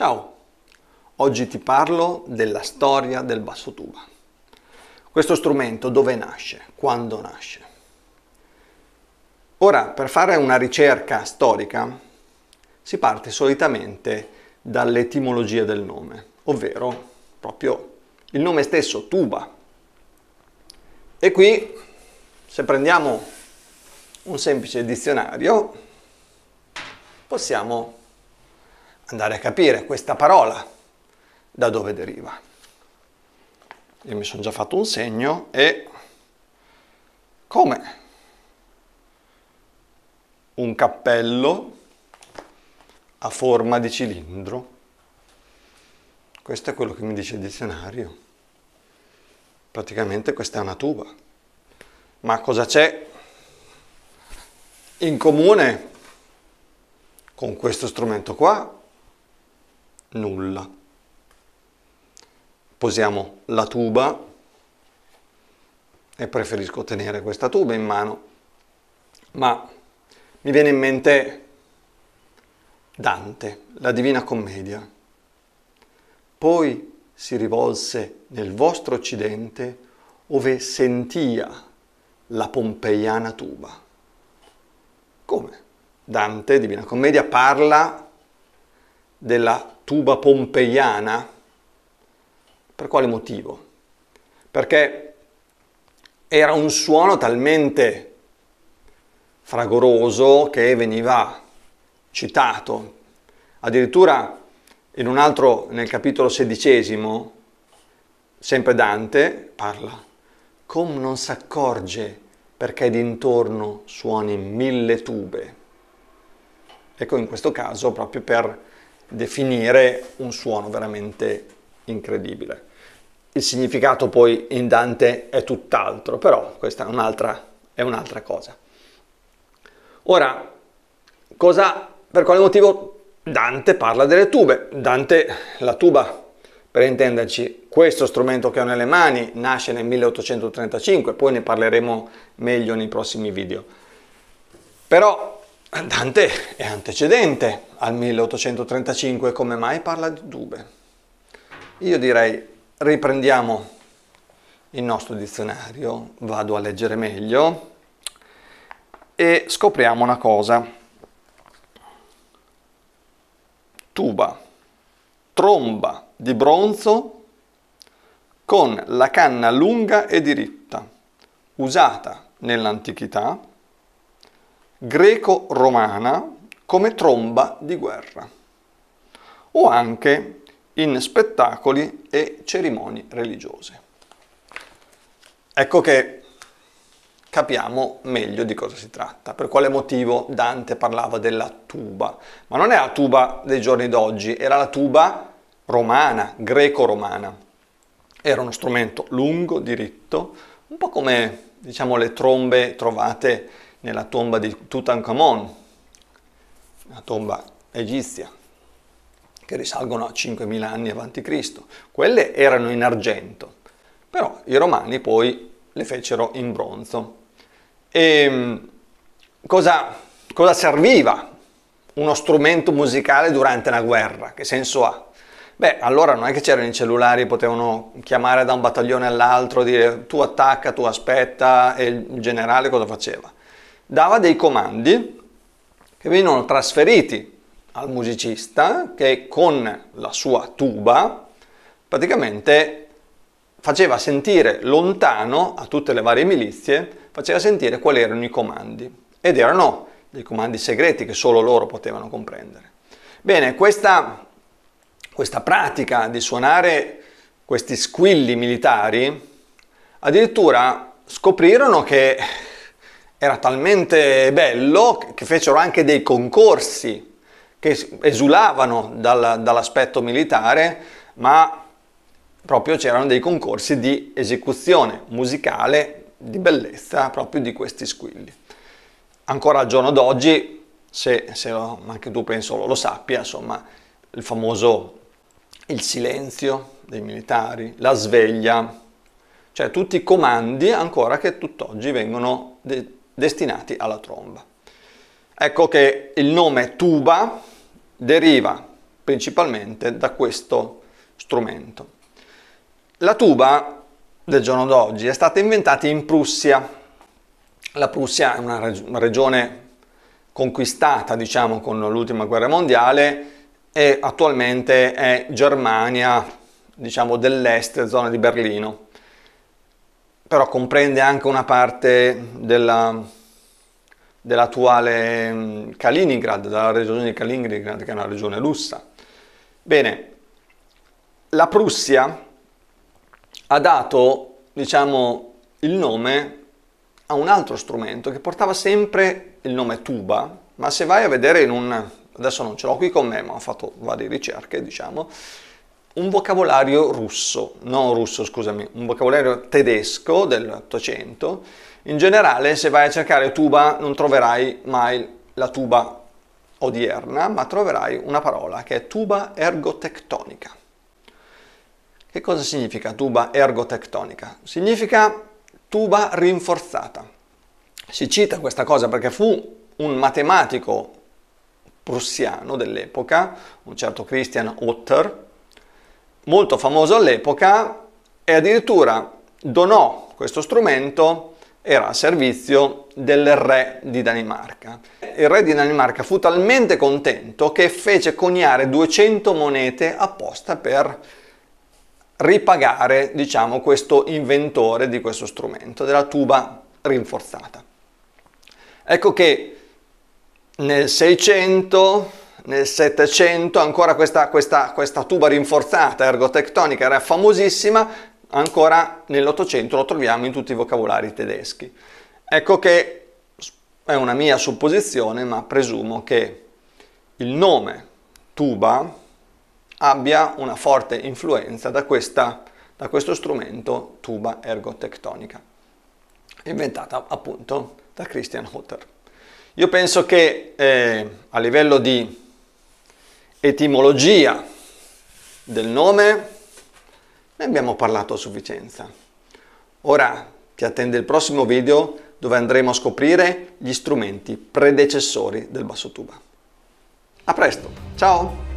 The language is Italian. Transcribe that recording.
Ciao, oggi ti parlo della storia del basso tuba. Questo strumento dove nasce, quando nasce. Ora, per fare una ricerca storica si parte solitamente dall'etimologia del nome, ovvero proprio il nome stesso, tuba. E qui, se prendiamo un semplice dizionario, possiamo andare a capire questa parola da dove deriva. Io mi sono già fatto un segno e come un cappello a forma di cilindro. Questo è quello che mi dice il dizionario. Praticamente questa è una tuba. Ma cosa c'è in comune con questo strumento qua? nulla. Posiamo la tuba e preferisco tenere questa tuba in mano, ma mi viene in mente Dante, la Divina Commedia. Poi si rivolse nel vostro occidente ove sentia la pompeiana tuba. Come? Dante, Divina Commedia, parla della tuba pompeiana? Per quale motivo? Perché era un suono talmente fragoroso che veniva citato. Addirittura in un altro, nel capitolo sedicesimo, sempre Dante parla, come non accorge perché d'intorno suoni mille tube. Ecco, in questo caso, proprio per definire un suono veramente incredibile. Il significato poi in Dante è tutt'altro, però questa è un'altra, è un'altra cosa. Ora, cosa, per quale motivo Dante parla delle tube? Dante, la tuba, per intenderci, questo strumento che ho nelle mani nasce nel 1835, poi ne parleremo meglio nei prossimi video. Però Dante è antecedente al 1835, come mai parla di dube? Io direi riprendiamo il nostro dizionario, vado a leggere meglio e scopriamo una cosa. Tuba, tromba di bronzo con la canna lunga e diritta, usata nell'antichità greco-romana come tromba di guerra o anche in spettacoli e cerimonie religiose. Ecco che capiamo meglio di cosa si tratta, per quale motivo Dante parlava della tuba, ma non è la tuba dei giorni d'oggi, era la tuba romana, greco-romana. Era uno strumento lungo, diritto, un po' come diciamo le trombe trovate nella tomba di Tutankhamon, una tomba egizia, che risalgono a 5.000 anni avanti Cristo. Quelle erano in argento, però i romani poi le fecero in bronzo. E ehm, cosa, cosa serviva uno strumento musicale durante una guerra? Che senso ha? Beh, allora non è che c'erano i cellulari, potevano chiamare da un battaglione all'altro, dire tu attacca, tu aspetta, e il generale cosa faceva? dava dei comandi che venivano trasferiti al musicista che con la sua tuba praticamente faceva sentire lontano a tutte le varie milizie, faceva sentire quali erano i comandi ed erano dei comandi segreti che solo loro potevano comprendere. Bene, questa, questa pratica di suonare questi squilli militari addirittura scoprirono che era talmente bello che fecero anche dei concorsi che esulavano dal, dall'aspetto militare, ma proprio c'erano dei concorsi di esecuzione musicale, di bellezza proprio di questi squilli. Ancora al giorno d'oggi, se, se anche tu penso lo, lo sappia, insomma, il famoso il silenzio dei militari, la sveglia, cioè tutti i comandi ancora che tutt'oggi vengono de- destinati alla tromba. Ecco che il nome tuba deriva principalmente da questo strumento. La tuba del giorno d'oggi è stata inventata in Prussia. La Prussia è una, regione conquistata, diciamo, con l'ultima guerra mondiale e attualmente è Germania, diciamo, dell'est, zona di Berlino però comprende anche una parte della, dell'attuale mm, Kaliningrad, della regione di Kaliningrad, che è una regione russa. Bene, la Prussia ha dato, diciamo, il nome a un altro strumento che portava sempre il nome tuba, ma se vai a vedere in un... adesso non ce l'ho qui con me, ma ho fatto varie ricerche, diciamo, un vocabolario russo, non russo scusami, un vocabolario tedesco dell'Ottocento. In generale se vai a cercare tuba non troverai mai la tuba odierna, ma troverai una parola che è tuba ergotectonica. Che cosa significa tuba ergotectonica? Significa tuba rinforzata. Si cita questa cosa perché fu un matematico prussiano dell'epoca, un certo Christian Otter, molto famoso all'epoca e addirittura donò questo strumento, era a servizio del re di Danimarca. Il re di Danimarca fu talmente contento che fece coniare 200 monete apposta per ripagare, diciamo, questo inventore di questo strumento, della tuba rinforzata. Ecco che nel 600 nel 700 ancora questa, questa, questa tuba rinforzata ergotectonica era famosissima, ancora nell'Ottocento lo troviamo in tutti i vocabolari tedeschi. Ecco che è una mia supposizione, ma presumo che il nome tuba abbia una forte influenza da, questa, da questo strumento tuba ergotectonica, inventata appunto da Christian Hutter. Io penso che eh, a livello di Etimologia del nome, ne abbiamo parlato a sufficienza. Ora ti attende il prossimo video dove andremo a scoprire gli strumenti predecessori del basso tuba. A presto, ciao!